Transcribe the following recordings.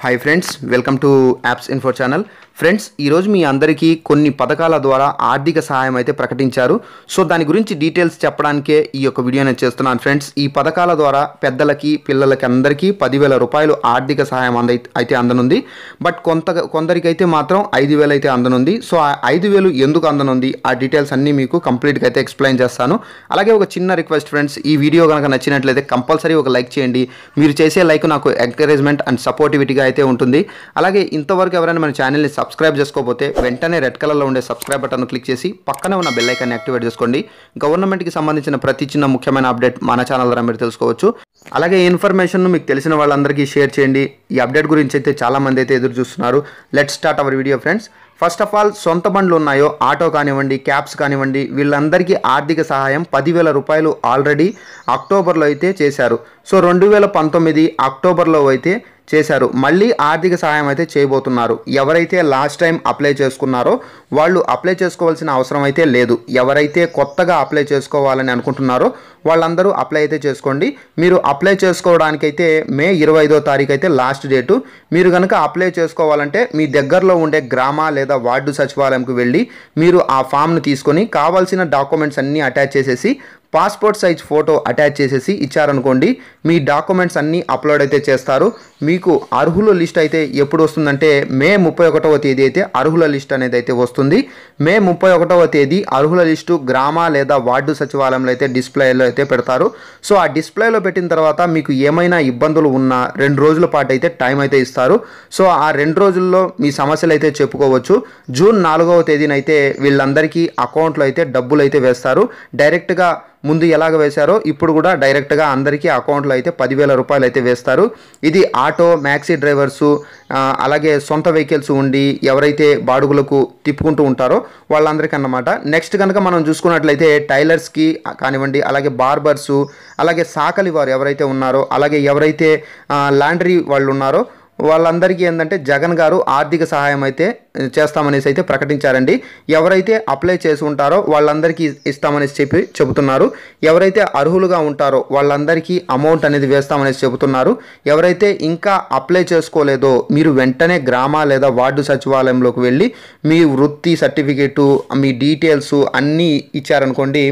hi friends welcome to apps info channel friends ఈరోజు మీ అందరికీ కొన్ని పథకాల ద్వారా ఆర్థిక సహాయం అయితే ప్రకటించారు సో దాని గురించి డీటెయిల్స్ చెప్పడానికే ఈ యొక్క వీడియో నేను చేస్తున్నాను ఫ్రెండ్స్ ఈ పథకాల ద్వారా పెద్దలకి పిల్లలకి అందరికీ పదివేల రూపాయలు ఆర్థిక సహాయం అంద అయితే అందనుంది బట్ కొంత కొందరికైతే మాత్రం ఐదు అయితే అందనుంది సో ఆ ఐదు వేలు ఎందుకు అందనుంది ఆ డీటెయిల్స్ అన్నీ మీకు కంప్లీట్గా అయితే ఎక్స్ప్లెయిన్ చేస్తాను అలాగే ఒక చిన్న రిక్వెస్ట్ ఫ్రెండ్స్ ఈ వీడియో కనుక నచ్చినట్లయితే కంపల్సరీ ఒక లైక్ చేయండి మీరు చేసే లైక్ నాకు ఎంకరేజ్మెంట్ అండ్ సపోర్టివిటీగా అయితే ఉంటుంది అలాగే ఇంతవరకు ఎవరైనా మన ఛానల్ని సబ్స్క్రైబ్ చేసుకోకపోతే వెంటనే రెడ్ కలర్లో ఉండే సబ్స్క్రైబ్ బటన్ను క్లిక్ చేసి పక్కనే ఉన్న బెల్లైకాన్ని యాక్టివేట్ చేసుకోండి గవర్నమెంట్కి సంబంధించిన ప్రతి చిన్న ముఖ్యమైన అప్డేట్ మన ఛానల్ ద్వారా మీరు తెలుసుకోవచ్చు అలాగే ఇన్ఫర్మేషన్ను మీకు తెలిసిన వాళ్ళందరికీ షేర్ చేయండి ఈ అప్డేట్ గురించి అయితే చాలామంది అయితే ఎదురు చూస్తున్నారు let start our video friends first of all సొంత బండ్లు ఉన్నాయో ఆటో కానివ్వండి క్యాబ్స్ కానివ్వండి వీళ్ళందరికీ ఆర్థిక సహాయం పదివేల రూపాయలు ఆల్రెడీ అక్టోబర్లో అయితే చేశారు సో రెండు వేల పంతొమ్మిది అక్టోబర్లో అయితే చేశారు మళ్ళీ ఆర్థిక సహాయం అయితే చేయబోతున్నారు ఎవరైతే లాస్ట్ టైం అప్లై చేసుకున్నారో వాళ్ళు అప్లై చేసుకోవాల్సిన అవసరం అయితే లేదు ఎవరైతే కొత్తగా అప్లై చేసుకోవాలని అనుకుంటున్నారో వాళ్ళందరూ అప్లై అయితే చేసుకోండి మీరు అప్లై చేసుకోవడానికైతే మే ఇరవై ఐదో తారీఖు అయితే లాస్ట్ డేటు మీరు కనుక అప్లై చేసుకోవాలంటే మీ దగ్గరలో ఉండే గ్రామ లేదా వార్డు సచివాలయంకు వెళ్ళి మీరు ఆ ఫామ్ను తీసుకొని కావాల్సిన డాక్యుమెంట్స్ అన్నీ అటాచ్ చేసేసి పాస్పోర్ట్ సైజ్ ఫోటో అటాచ్ చేసేసి ఇచ్చారనుకోండి మీ డాక్యుమెంట్స్ అన్నీ అప్లోడ్ అయితే చేస్తారు మీకు అర్హుల లిస్ట్ అయితే ఎప్పుడు వస్తుందంటే మే ముప్పై ఒకటవ తేదీ అయితే అర్హుల లిస్ట్ అనేది అయితే వస్తుంది మే ముప్పై ఒకటవ తేదీ అర్హుల లిస్టు గ్రామ లేదా వార్డు సచివాలయంలో అయితే డిస్ప్లేలో అయితే పెడతారు సో ఆ డిస్ప్లేలో పెట్టిన తర్వాత మీకు ఏమైనా ఇబ్బందులు ఉన్నా రెండు రోజుల పాటు అయితే టైం అయితే ఇస్తారు సో ఆ రెండు రోజుల్లో మీ సమస్యలు అయితే చెప్పుకోవచ్చు జూన్ నాలుగవ తేదీనైతే వీళ్ళందరికీ అకౌంట్లో అయితే డబ్బులు అయితే వేస్తారు డైరెక్ట్గా ముందు ఎలాగ వేశారో ఇప్పుడు కూడా డైరెక్ట్గా అందరికీ అకౌంట్లో అయితే పదివేల రూపాయలు అయితే వేస్తారు ఇది ఆటో మ్యాక్సీ డ్రైవర్సు అలాగే సొంత వెహికల్స్ ఉండి ఎవరైతే బాడుగులకు తిప్పుకుంటూ ఉంటారో వాళ్ళందరికీ అన్నమాట నెక్స్ట్ కనుక మనం చూసుకున్నట్లయితే టైలర్స్కి కానివ్వండి అలాగే బార్బర్సు అలాగే సాకలి వారు ఎవరైతే ఉన్నారో అలాగే ఎవరైతే లాండ్రీ వాళ్ళు ఉన్నారో వాళ్ళందరికీ ఏంటంటే జగన్ గారు ఆర్థిక సహాయం అయితే చేస్తామనేసి అయితే ప్రకటించారండి ఎవరైతే అప్లై చేసి ఉంటారో వాళ్ళందరికీ ఇస్తామనేసి చెప్పి చెబుతున్నారు ఎవరైతే అర్హులుగా ఉంటారో వాళ్ళందరికీ అమౌంట్ అనేది వేస్తామనేసి చెబుతున్నారు ఎవరైతే ఇంకా అప్లై చేసుకోలేదో మీరు వెంటనే గ్రామ లేదా వార్డు సచివాలయంలోకి వెళ్ళి మీ వృత్తి సర్టిఫికేటు మీ డీటెయిల్స్ అన్నీ ఇచ్చారనుకోండి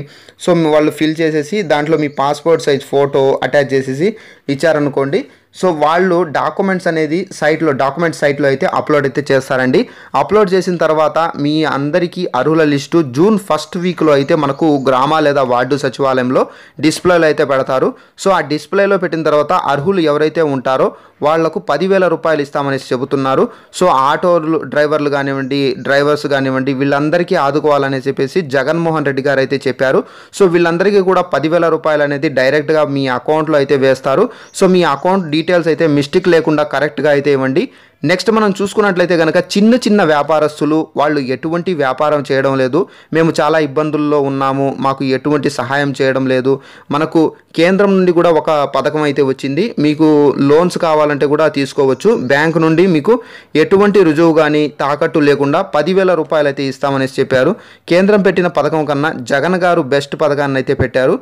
సో వాళ్ళు ఫిల్ చేసేసి దాంట్లో మీ పాస్పోర్ట్ సైజ్ ఫోటో అటాచ్ చేసేసి ఇచ్చారనుకోండి సో వాళ్ళు డాక్యుమెంట్స్ అనేది సైట్లో డాక్యుమెంట్ సైట్లో అయితే అప్లోడ్ అయితే చేస్తారండి అప్లోడ్ చేసిన తర్వాత మీ అందరికీ అర్హుల లిస్టు జూన్ ఫస్ట్ వీక్లో అయితే మనకు గ్రామ లేదా వార్డు సచివాలయంలో డిస్ప్లేలో అయితే పెడతారు సో ఆ డిస్ప్లేలో పెట్టిన తర్వాత అర్హులు ఎవరైతే ఉంటారో వాళ్లకు పదివేల రూపాయలు ఇస్తామనేసి చెబుతున్నారు సో ఆటోలు డ్రైవర్లు కానివ్వండి డ్రైవర్స్ కానివ్వండి వీళ్ళందరికీ ఆదుకోవాలని చెప్పేసి జగన్మోహన్ రెడ్డి గారు అయితే చెప్పారు సో వీళ్ళందరికీ కూడా పదివేల రూపాయలు అనేది డైరెక్ట్గా మీ అకౌంట్లో అయితే వేస్తారు సో మీ అకౌంట్ డీటెయిల్స్ అయితే మిస్టేక్ లేకుండా కరెక్ట్గా అయితే ఇవ్వండి నెక్స్ట్ మనం చూసుకున్నట్లయితే కనుక చిన్న చిన్న వ్యాపారస్తులు వాళ్ళు ఎటువంటి వ్యాపారం చేయడం లేదు మేము చాలా ఇబ్బందుల్లో ఉన్నాము మాకు ఎటువంటి సహాయం చేయడం లేదు మనకు కేంద్రం నుండి కూడా ఒక పథకం అయితే వచ్చింది మీకు లోన్స్ కావాలంటే కూడా తీసుకోవచ్చు బ్యాంక్ నుండి మీకు ఎటువంటి రుజువు కానీ తాకట్టు లేకుండా పదివేల రూపాయలు అయితే ఇస్తామనేసి చెప్పారు కేంద్రం పెట్టిన పథకం కన్నా జగన్ గారు బెస్ట్ పథకాన్ని అయితే పెట్టారు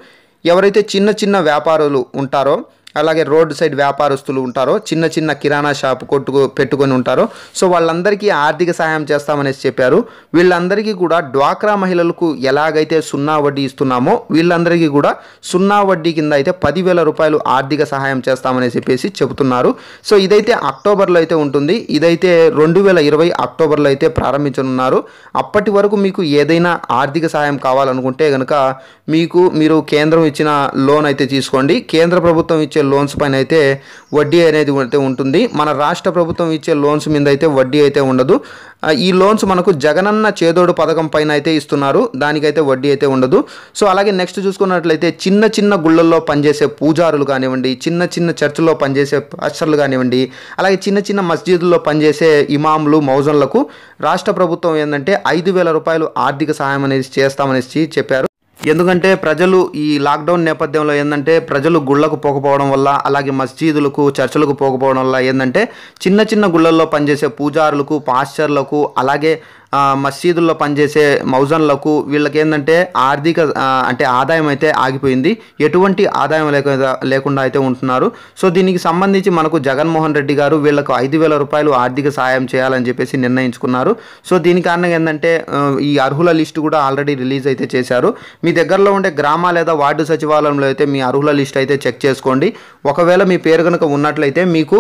ఎవరైతే చిన్న చిన్న వ్యాపారులు ఉంటారో అలాగే రోడ్ సైడ్ వ్యాపారస్తులు ఉంటారో చిన్న చిన్న కిరాణా షాప్ కొట్టు పెట్టుకొని ఉంటారో సో వాళ్ళందరికీ ఆర్థిక సహాయం చేస్తామనేసి చెప్పారు వీళ్ళందరికీ కూడా డ్వాక్రా మహిళలకు ఎలాగైతే సున్నా వడ్డీ ఇస్తున్నామో వీళ్ళందరికీ కూడా సున్నా వడ్డీ కింద అయితే పదివేల రూపాయలు ఆర్థిక సహాయం చేస్తామని చెప్పేసి చెబుతున్నారు సో ఇదైతే అక్టోబర్లో అయితే ఉంటుంది ఇదైతే రెండు వేల ఇరవై అక్టోబర్లో అయితే ప్రారంభించనున్నారు అప్పటి వరకు మీకు ఏదైనా ఆర్థిక సహాయం కావాలనుకుంటే కనుక మీకు మీరు కేంద్రం ఇచ్చిన లోన్ అయితే తీసుకోండి కేంద్ర ప్రభుత్వం ఇచ్చే లోన్స్ పైన అయితే వడ్డీ అనేది అయితే ఉంటుంది మన రాష్ట్ర ప్రభుత్వం ఇచ్చే లోన్స్ మీద అయితే వడ్డీ అయితే ఉండదు ఈ లోన్స్ మనకు జగనన్న చేదోడు పథకం పైన అయితే ఇస్తున్నారు దానికైతే వడ్డీ అయితే ఉండదు సో అలాగే నెక్స్ట్ చూసుకున్నట్లయితే చిన్న చిన్న గుళ్ళల్లో పనిచేసే పూజారులు కానివ్వండి చిన్న చిన్న చర్చిలో పనిచేసే అక్షర్లు కానివ్వండి అలాగే చిన్న చిన్న మస్జిద్లో పనిచేసే ఇమాములు మౌజన్లకు రాష్ట్ర ప్రభుత్వం ఏంటంటే ఐదు వేల రూపాయలు ఆర్థిక సహాయం అనేది చేస్తామనేసి చెప్పారు ఎందుకంటే ప్రజలు ఈ లాక్డౌన్ నేపథ్యంలో ఏంటంటే ప్రజలు గుళ్ళకు పోకపోవడం వల్ల అలాగే మస్జీదులకు చర్చలకు పోకపోవడం వల్ల ఏంటంటే చిన్న చిన్న గుళ్ళల్లో పనిచేసే పూజారులకు పాశ్చర్లకు అలాగే మసీదుల్లో పనిచేసే మౌజన్లకు వీళ్ళకి ఏంటంటే ఆర్థిక అంటే ఆదాయం అయితే ఆగిపోయింది ఎటువంటి ఆదాయం లేకుండా లేకుండా అయితే ఉంటున్నారు సో దీనికి సంబంధించి మనకు జగన్మోహన్ రెడ్డి గారు వీళ్ళకు ఐదు వేల రూపాయలు ఆర్థిక సహాయం చేయాలని చెప్పేసి నిర్ణయించుకున్నారు సో దీని కారణంగా ఏంటంటే ఈ అర్హుల లిస్టు కూడా ఆల్రెడీ రిలీజ్ అయితే చేశారు మీ దగ్గరలో ఉండే గ్రామ లేదా వార్డు సచివాలయంలో అయితే మీ అర్హుల లిస్ట్ అయితే చెక్ చేసుకోండి ఒకవేళ మీ పేరు కనుక ఉన్నట్లయితే మీకు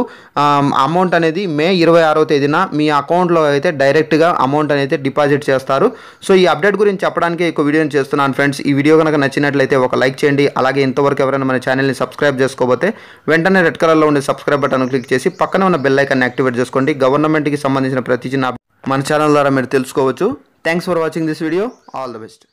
అమౌంట్ అనేది మే ఇరవై ఆరో తేదీన మీ అకౌంట్లో అయితే డైరెక్ట్గా అమౌంట్ అని అయితే డిపాజిట్ చేస్తారు సో ఈ అప్డేట్ గురించి చెప్పడానికి ఒక వీడియోని చేస్తున్నాను ఫ్రెండ్స్ ఈ వీడియో కనుక నచ్చినట్లయితే ఒక లైక్ చేయండి అలాగే ఇంతవరకు ఎవరైనా మన ఛానల్ని సబ్స్క్రైబ్ చేసుకోబోతే వెంటనే రెడ్ కలర్లో ఉండే సబ్స్క్రైబ్ బటన్ క్లిక్ చేసి పక్కన ఉన్న బెల్ ఐకాన్ని యాక్టివేట్ చేసుకోండి గవర్నమెంట్కి సంబంధించిన ప్రతి చిన్న మన ఛానల్ ద్వారా మీరు తెలుసుకోవచ్చు thanks for watching this video all the best